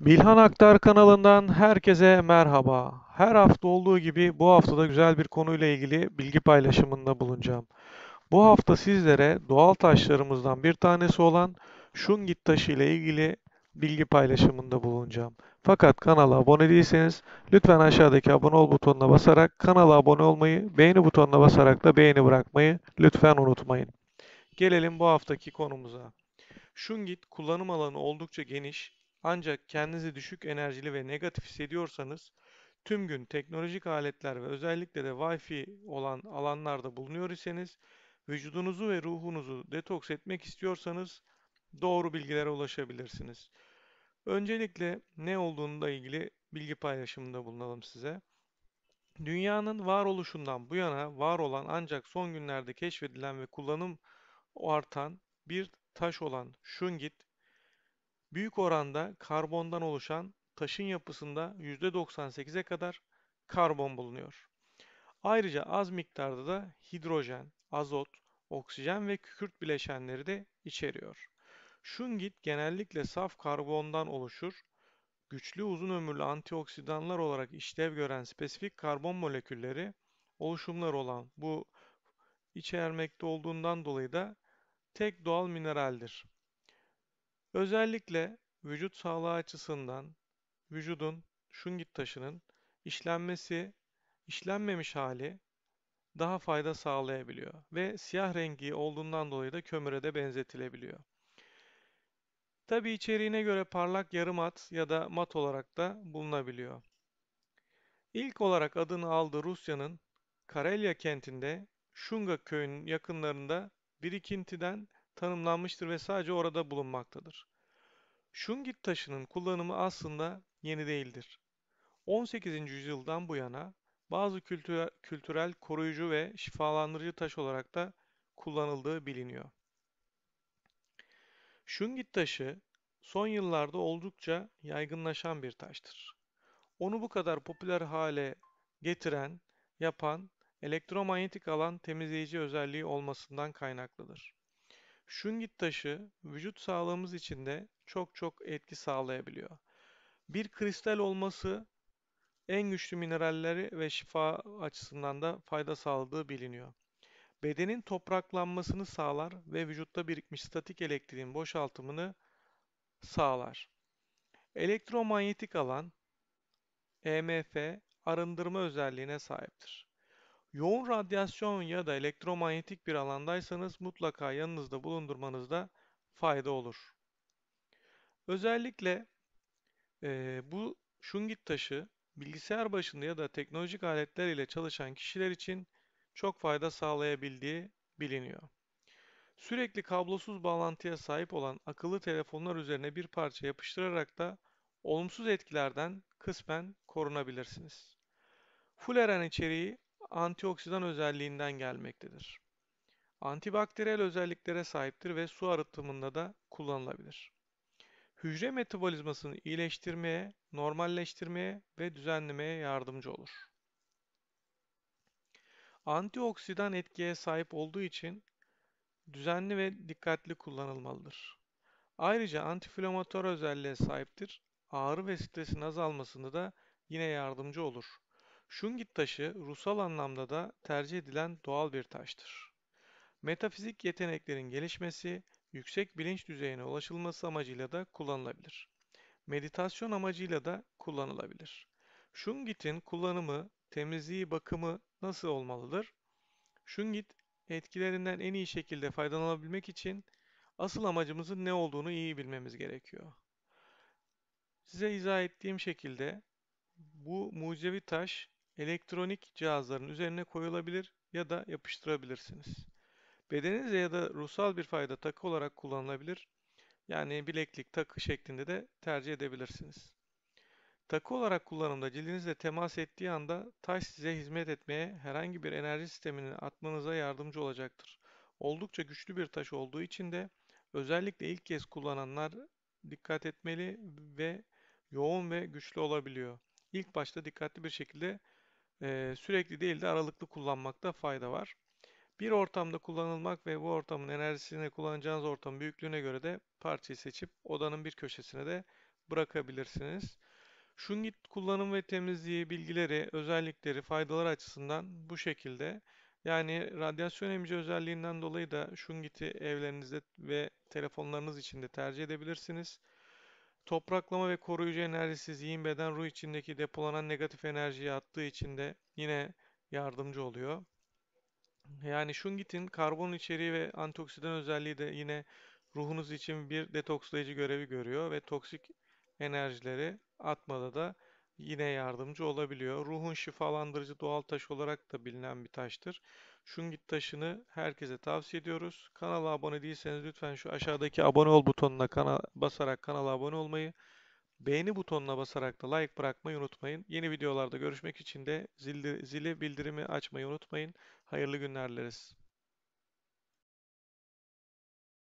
Bilhan Aktar kanalından herkese merhaba. Her hafta olduğu gibi bu hafta da güzel bir konuyla ilgili bilgi paylaşımında bulunacağım. Bu hafta sizlere doğal taşlarımızdan bir tanesi olan Şungit taşı ile ilgili bilgi paylaşımında bulunacağım. Fakat kanala abone değilseniz lütfen aşağıdaki abone ol butonuna basarak kanala abone olmayı, beğeni butonuna basarak da beğeni bırakmayı lütfen unutmayın. Gelelim bu haftaki konumuza. Şungit kullanım alanı oldukça geniş ancak kendinizi düşük enerjili ve negatif hissediyorsanız tüm gün teknolojik aletler ve özellikle de Wi-Fi olan alanlarda bulunuyor iseniz, vücudunuzu ve ruhunuzu detoks etmek istiyorsanız doğru bilgilere ulaşabilirsiniz. Öncelikle ne olduğunda ilgili bilgi paylaşımında bulunalım size. Dünyanın varoluşundan bu yana var olan ancak son günlerde keşfedilen ve kullanım artan bir taş olan şungit büyük oranda karbondan oluşan taşın yapısında %98'e kadar karbon bulunuyor. Ayrıca az miktarda da hidrojen, azot, oksijen ve kükürt bileşenleri de içeriyor. Şungit genellikle saf karbondan oluşur. Güçlü uzun ömürlü antioksidanlar olarak işlev gören spesifik karbon molekülleri oluşumlar olan bu içermekte olduğundan dolayı da tek doğal mineraldir. Özellikle vücut sağlığı açısından vücudun şungit taşının işlenmesi, işlenmemiş hali daha fayda sağlayabiliyor ve siyah rengi olduğundan dolayı da kömüre de benzetilebiliyor. Tabi içeriğine göre parlak yarı mat ya da mat olarak da bulunabiliyor. İlk olarak adını aldı Rusya'nın Karelya kentinde Şunga köyünün yakınlarında birikintiden tanımlanmıştır ve sadece orada bulunmaktadır. Şungit taşının kullanımı aslında yeni değildir. 18. yüzyıldan bu yana bazı kültürel, kültürel koruyucu ve şifalandırıcı taş olarak da kullanıldığı biliniyor. Şungit taşı son yıllarda oldukça yaygınlaşan bir taştır. Onu bu kadar popüler hale getiren, yapan elektromanyetik alan temizleyici özelliği olmasından kaynaklıdır. Şungit taşı vücut sağlığımız için de çok çok etki sağlayabiliyor. Bir kristal olması en güçlü mineralleri ve şifa açısından da fayda sağladığı biliniyor. Bedenin topraklanmasını sağlar ve vücutta birikmiş statik elektriğin boşaltımını sağlar. Elektromanyetik alan EMF arındırma özelliğine sahiptir. Yoğun radyasyon ya da elektromanyetik bir alandaysanız mutlaka yanınızda bulundurmanızda fayda olur. Özellikle e, bu şungit taşı bilgisayar başında ya da teknolojik aletler ile çalışan kişiler için çok fayda sağlayabildiği biliniyor. Sürekli kablosuz bağlantıya sahip olan akıllı telefonlar üzerine bir parça yapıştırarak da olumsuz etkilerden kısmen korunabilirsiniz. Full içeriği antioksidan özelliğinden gelmektedir. Antibakteriyel özelliklere sahiptir ve su arıtımında da kullanılabilir. Hücre metabolizmasını iyileştirmeye, normalleştirmeye ve düzenlemeye yardımcı olur. Antioksidan etkiye sahip olduğu için düzenli ve dikkatli kullanılmalıdır. Ayrıca antifilamatör özelliğe sahiptir. Ağrı ve stresin azalmasında da yine yardımcı olur. Şungit taşı ruhsal anlamda da tercih edilen doğal bir taştır. Metafizik yeteneklerin gelişmesi, yüksek bilinç düzeyine ulaşılması amacıyla da kullanılabilir. Meditasyon amacıyla da kullanılabilir. Şungit'in kullanımı, temizliği, bakımı nasıl olmalıdır? Şungit etkilerinden en iyi şekilde faydalanabilmek için asıl amacımızın ne olduğunu iyi bilmemiz gerekiyor. Size izah ettiğim şekilde bu mucizevi taş elektronik cihazların üzerine koyulabilir ya da yapıştırabilirsiniz. Bedenize ya da ruhsal bir fayda takı olarak kullanılabilir. Yani bileklik takı şeklinde de tercih edebilirsiniz. Takı olarak kullanımda cildinizle temas ettiği anda taş size hizmet etmeye herhangi bir enerji sistemini atmanıza yardımcı olacaktır. Oldukça güçlü bir taş olduğu için de özellikle ilk kez kullananlar dikkat etmeli ve yoğun ve güçlü olabiliyor. İlk başta dikkatli bir şekilde sürekli değil de aralıklı kullanmakta fayda var. Bir ortamda kullanılmak ve bu ortamın enerjisini kullanacağınız ortam büyüklüğüne göre de parçayı seçip odanın bir köşesine de bırakabilirsiniz. Şungit kullanım ve temizliği bilgileri, özellikleri, faydaları açısından bu şekilde. Yani radyasyon emici özelliğinden dolayı da Şungit'i evlerinizde ve telefonlarınız içinde tercih edebilirsiniz. Topraklama ve koruyucu enerjisi zihin beden ruh içindeki depolanan negatif enerjiyi attığı için de yine yardımcı oluyor. Yani şungitin karbon içeriği ve antioksidan özelliği de yine ruhunuz için bir detokslayıcı görevi görüyor ve toksik enerjileri atmada da yine yardımcı olabiliyor. Ruhun şifalandırıcı doğal taş olarak da bilinen bir taştır. Şungit taşını herkese tavsiye ediyoruz. Kanala abone değilseniz lütfen şu aşağıdaki abone ol butonuna kana basarak kanala abone olmayı, beğeni butonuna basarak da like bırakmayı unutmayın. Yeni videolarda görüşmek için de zili, zili bildirimi açmayı unutmayın. Hayırlı günler dileriz.